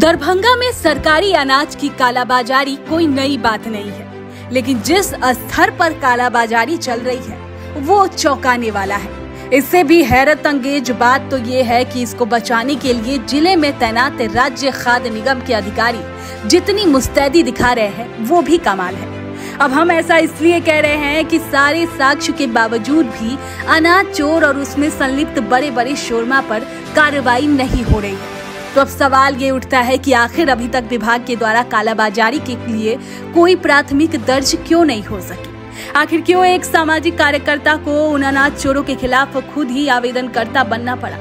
दरभंगा में सरकारी अनाज की कालाबाजारी कोई नई बात नहीं है लेकिन जिस स्तर पर कालाबाजारी चल रही है वो चौंकाने वाला है इससे भी हैरत अंगेज बात तो ये है कि इसको बचाने के लिए जिले में तैनात राज्य खाद्य निगम के अधिकारी जितनी मुस्तैदी दिखा रहे हैं वो भी कमाल है अब हम ऐसा इसलिए कह रहे हैं कि सारे साक्ष्य के बावजूद भी अनाज चोर और उसमें संलिप्त बड़े बड़े शोरमा पर कार्रवाई नहीं हो रही है तो अब सवाल ये उठता है कि आखिर अभी तक विभाग के द्वारा कालाबाजारी के लिए कोई प्राथमिक दर्ज क्यों नहीं हो सकी आखिर क्यों एक सामाजिक कार्यकर्ता को उन अनाज चोरों के खिलाफ खुद ही आवेदनकर्ता बनना पड़ा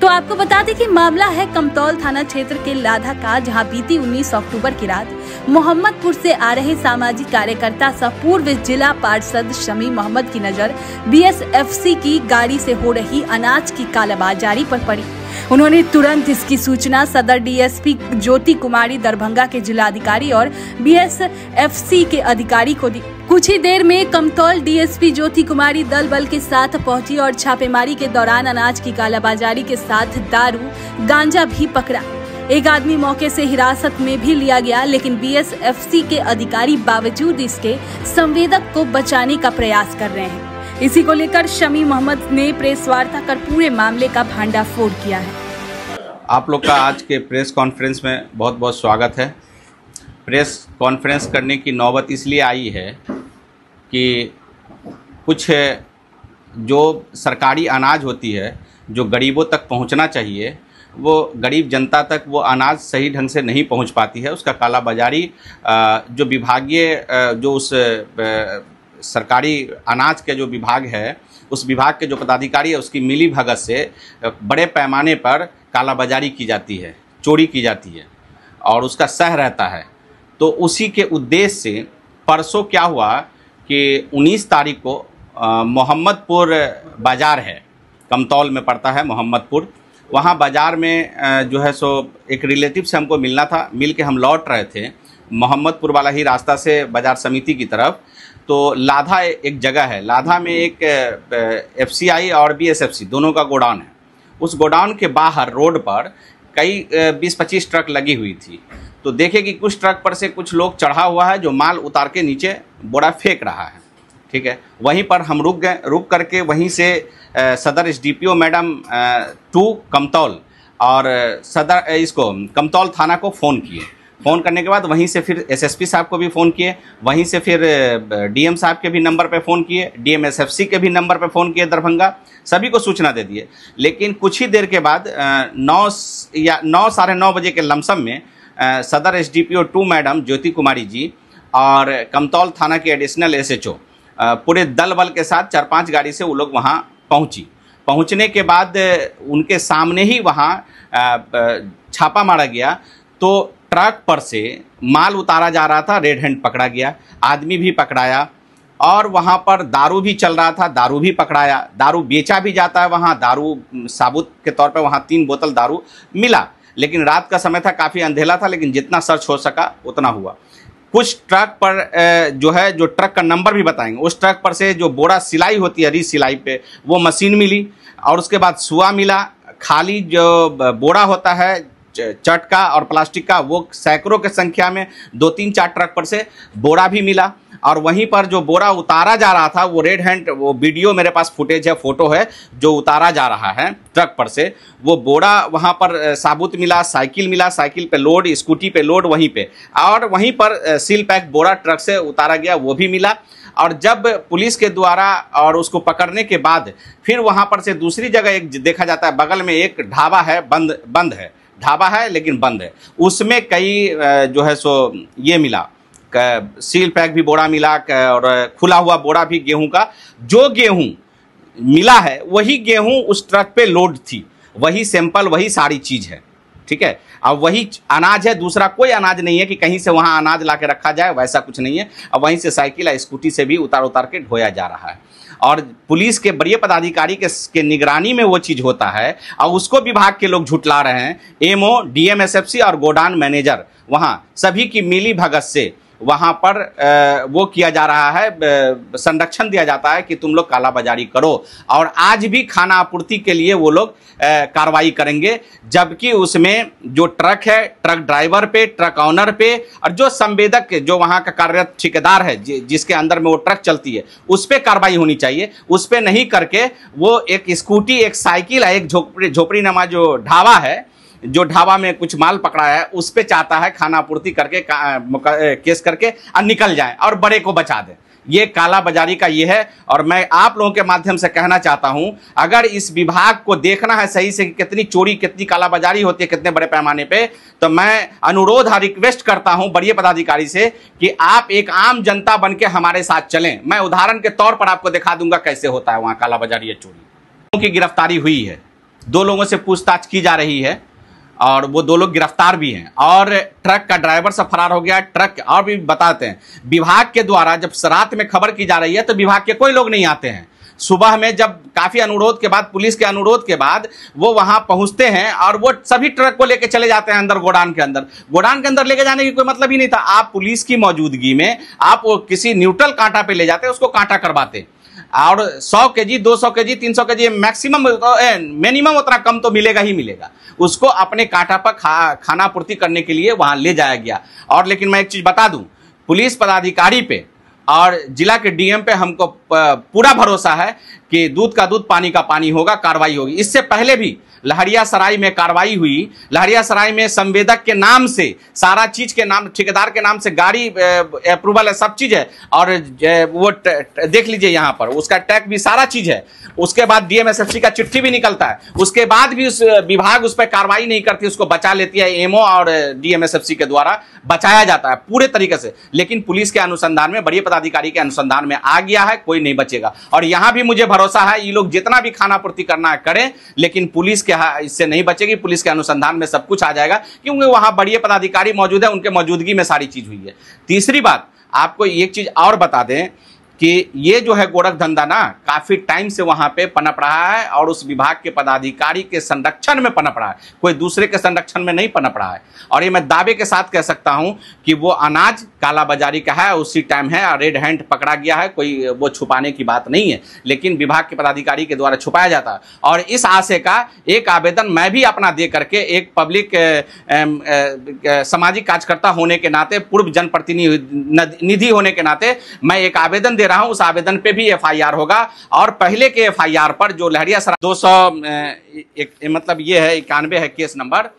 तो आपको बता दें कि मामला है कमतौल थाना क्षेत्र के लाधा का जहां बीती 19 अक्टूबर की रात मोहम्मदपुर से आ रहे सामाजिक कार्यकर्ता सह पूर्व जिला पार्षद शमी मोहम्मद की नजर बीएसएफसी की गाड़ी से हो रही अनाज की कालाबाजारी पर पड़ी उन्होंने तुरंत इसकी सूचना सदर डीएसपी ज्योति कुमारी दरभंगा के जिलाधिकारी और बीएसएफसी के अधिकारी को दी कुछ ही देर में कमतौल डीएसपी ज्योति कुमारी दल बल के साथ पहुंची और छापेमारी के दौरान अनाज की कालाबाजारी के साथ दारू गांजा भी पकड़ा एक आदमी मौके से हिरासत में भी लिया गया लेकिन बीएसएफसी के अधिकारी बावजूद इसके संवेदक को बचाने का प्रयास कर रहे हैं इसी को लेकर शमी मोहम्मद ने प्रेस वार्ता कर पूरे मामले का फोड़ किया है आप लोग का आज के प्रेस कॉन्फ्रेंस में बहुत बहुत स्वागत है प्रेस कॉन्फ्रेंस करने की नौबत इसलिए आई है कि कुछ जो सरकारी अनाज होती है जो गरीबों तक पहुंचना चाहिए वो गरीब जनता तक वो अनाज सही ढंग से नहीं पहुंच पाती है उसका कालाबाजारी जो विभागीय जो उस सरकारी अनाज के जो विभाग है उस विभाग के जो पदाधिकारी है उसकी मिली भगत से बड़े पैमाने पर कालाबाजारी की जाती है चोरी की जाती है और उसका सह रहता है तो उसी के उद्देश्य से परसों क्या हुआ कि 19 तारीख को मोहम्मदपुर बाज़ार है कमतौल में पड़ता है मोहम्मदपुर वहाँ बाज़ार में जो है सो एक रिलेटिव से हमको मिलना था मिल के हम लौट रहे थे मोहम्मदपुर वाला ही रास्ता से बाज़ार समिति की तरफ तो लाधा एक जगह है लाधा में एक एफ और बी दोनों का गोडाउन है उस गोडाउन के बाहर रोड पर कई बीस पच्चीस ट्रक लगी हुई थी तो देखे कि कुछ ट्रक पर से कुछ लोग चढ़ा हुआ है जो माल उतार के नीचे बोरा फेंक रहा है ठीक है वहीं पर हम रुक गए रुक करके वहीं से सदर एस मैडम टू कमतौल और सदर इसको कमतौल थाना को फ़ोन किए फ़ोन करने के बाद वहीं से फिर एसएसपी साहब को भी फ़ोन किए वहीं से फिर डीएम साहब के भी नंबर पर फ़ोन किए डीएमएसएफसी के भी नंबर पर फ़ोन किए दरभंगा सभी को सूचना दे दिए लेकिन कुछ ही देर के बाद नौ या नौ साढ़े नौ बजे के लमसम में सदर एस डी टू मैडम ज्योति कुमारी जी और कमतौल थाना के एडिशनल एस पूरे दल बल के साथ चार पाँच गाड़ी से वो लोग वहाँ पहुँची पहुँचने के बाद उनके सामने ही वहाँ छापा मारा गया तो ट्रक पर से माल उतारा जा रहा था रेड हैंड पकड़ा गया आदमी भी पकड़ाया और वहाँ पर दारू भी चल रहा था दारू भी पकड़ाया दारू बेचा भी जाता है वहाँ दारू साबुत के तौर पर वहाँ तीन बोतल दारू मिला लेकिन रात का समय था काफ़ी अंधेला था लेकिन जितना सर्च हो सका उतना हुआ कुछ ट्रक पर जो है जो ट्रक का नंबर भी बताएंगे उस ट्रक पर से जो बोरा सिलाई होती है री सिलाई पे वो मशीन मिली और उसके बाद सुआ मिला खाली जो बोरा होता है चट का और प्लास्टिक का वो सैकड़ों के संख्या में दो तीन चार ट्रक पर से बोरा भी मिला और वहीं पर जो बोरा उतारा जा रहा था वो रेड हैंड वो वीडियो मेरे पास फुटेज है फोटो है जो उतारा जा रहा है ट्रक पर से वो बोरा वहाँ पर साबुत मिला साइकिल मिला साइकिल पे लोड स्कूटी पे लोड वहीं पे और वहीं पर सील पैक बोरा ट्रक से उतारा गया वो भी मिला और जब पुलिस के द्वारा और उसको पकड़ने के बाद फिर वहाँ पर से दूसरी जगह एक देखा जाता है बगल में एक ढाबा है बंद बंद है ढाबा है लेकिन बंद है उसमें कई जो है सो ये मिला सील पैक भी बोरा मिला और खुला हुआ बोरा भी गेहूं का जो गेहूं मिला है वही गेहूं उस ट्रक पे लोड थी वही सैंपल वही सारी चीज़ है ठीक है अब वही अनाज है दूसरा कोई अनाज नहीं है कि कहीं से वहाँ अनाज ला रखा जाए वैसा कुछ नहीं है अब वहीं से साइकिल या स्कूटी से भी उतार उतार के ढोया जा रहा है और पुलिस के बड़े पदाधिकारी के, के निगरानी में वो चीज़ होता है और उसको विभाग के लोग झुटला रहे हैं एमओ डीएमएसएफसी और गोडान मैनेजर वहाँ सभी की मिली भगत से वहाँ पर वो किया जा रहा है संरक्षण दिया जाता है कि तुम लोग कालाबाजारी करो और आज भी खाना आपूर्ति के लिए वो लोग कार्रवाई करेंगे जबकि उसमें जो ट्रक है ट्रक ड्राइवर पे ट्रक ऑनर पे और जो संवेदक जो वहाँ का कार्यरत ठेकेदार है जिसके अंदर में वो ट्रक चलती है उस पर कार्रवाई होनी चाहिए उस पर नहीं करके वो एक स्कूटी एक साइकिल है एक झोपड़ी झोपड़ी जो ढावा है जो ढाबा में कुछ माल पकड़ा है उस पर चाहता है खाना पूर्ति करके केस करके और निकल जाए और बड़े को बचा दे ये काला बाजारी का ये है और मैं आप लोगों के माध्यम से कहना चाहता हूं अगर इस विभाग को देखना है सही से कि कितनी चोरी कितनी काला बाजारी होती है कितने बड़े पैमाने पे तो मैं अनुरोध और रिक्वेस्ट करता हूं बड़ी पदाधिकारी से कि आप एक आम जनता बन के हमारे साथ चलें मैं उदाहरण के तौर पर आपको दिखा दूंगा कैसे होता है वहाँ काला बाजारी या चोरी की गिरफ्तारी हुई है दो लोगों से पूछताछ की जा रही है और वो दो लोग गिरफ्तार भी हैं और ट्रक का ड्राइवर सब फरार हो गया ट्रक और भी बताते हैं विभाग के द्वारा जब रात में खबर की जा रही है तो विभाग के कोई लोग नहीं आते हैं सुबह में जब काफ़ी अनुरोध के बाद पुलिस के अनुरोध के बाद वो वहां पहुंचते हैं और वो सभी ट्रक को लेकर चले जाते हैं अंदर गोडान के अंदर गोडान के अंदर लेके जाने की कोई मतलब ही नहीं था आप पुलिस की मौजूदगी में आप वो किसी न्यूट्रल कांटा पे ले जाते उसको कांटा करवाते और 100 के जी दो सौ के जी तीन सौ के जी मैक्सिमम मिनिमम उतना कम तो मिलेगा ही मिलेगा उसको अपने कांटा पर खा, खाना पूर्ति करने के लिए वहां ले जाया गया और लेकिन मैं एक चीज बता दूं पुलिस पदाधिकारी पे और जिला के डीएम पे हमको पूरा भरोसा है कि दूध का दूध पानी का पानी होगा कार्रवाई होगी इससे पहले भी लहरिया सराय में कार्रवाई हुई लहरिया सराय में संवेदक के नाम से सारा चीज के नाम ठेकेदार के नाम से गाड़ी अप्रूवल है सब चीज है और वो ट, ट, देख लीजिए यहाँ पर उसका टैग भी सारा चीज है उसके बाद डीएमएसएफसी का चिट्ठी भी निकलता है उसके बाद भी उस विभाग उस पर कार्रवाई नहीं करती उसको बचा लेती है एमओ और डीएमएसएफसी के द्वारा बचाया जाता है पूरे तरीके से लेकिन पुलिस के अनुसंधान में बड़ी पता अधिकारी के अनुसंधान में आ गया है कोई नहीं बचेगा और यहां भी मुझे भरोसा है ये लोग जितना भी खाना पूर्ति करना है करें लेकिन पुलिस के इससे नहीं बचेगी पुलिस के अनुसंधान में सब कुछ आ जाएगा क्योंकि वहां बड़ी पदाधिकारी मौजूद है उनके मौजूदगी में सारी चीज हुई है तीसरी बात आपको एक चीज और बता दें कि ये जो है गोरख धंधा ना काफ़ी टाइम से वहां पे पनप रहा है और उस विभाग के पदाधिकारी के संरक्षण में पनप रहा है कोई दूसरे के संरक्षण में नहीं पनप रहा है और ये मैं दावे के साथ कह सकता हूं कि वो अनाज कालाबाजारी का है उसी टाइम है रेड हैंड पकड़ा गया है कोई वो छुपाने की बात नहीं है लेकिन विभाग के पदाधिकारी के द्वारा छुपाया जाता है और इस आशय का एक आवेदन मैं भी अपना दे करके एक पब्लिक सामाजिक कार्यकर्ता होने के नाते पूर्व जनप्रतिनिधि निधि होने के नाते मैं एक आवेदन दे रहा हूं उस आवेदन पे भी एफआईआर होगा और पहले के एफआईआर पर जो लहरिया सराय दो सौ मतलब ये है इक्यानवे है केस नंबर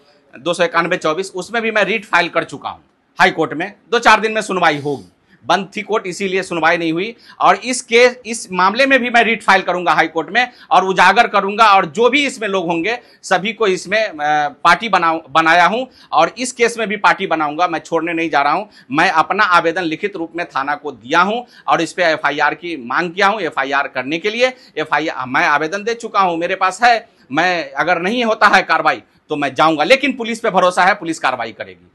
दो सौ चौबीस उसमें भी मैं रीट फाइल कर चुका हूँ हाईकोर्ट में दो चार दिन में सुनवाई होगी बंद थी कोर्ट इसीलिए सुनवाई नहीं हुई और इस केस इस मामले में भी मैं रिट फाइल करूंगा हाई कोर्ट में और उजागर करूंगा और जो भी इसमें लोग होंगे सभी को इसमें पार्टी बना बनाया हूं और इस केस में भी पार्टी बनाऊंगा मैं छोड़ने नहीं जा रहा हूं मैं अपना आवेदन लिखित रूप में थाना को दिया हूं और इस पर एफ की मांग किया हूं एफ करने के लिए एफ मैं आवेदन दे चुका हूं मेरे पास है मैं अगर नहीं होता है कार्रवाई तो मैं जाऊंगा लेकिन पुलिस पे भरोसा है पुलिस कार्रवाई करेगी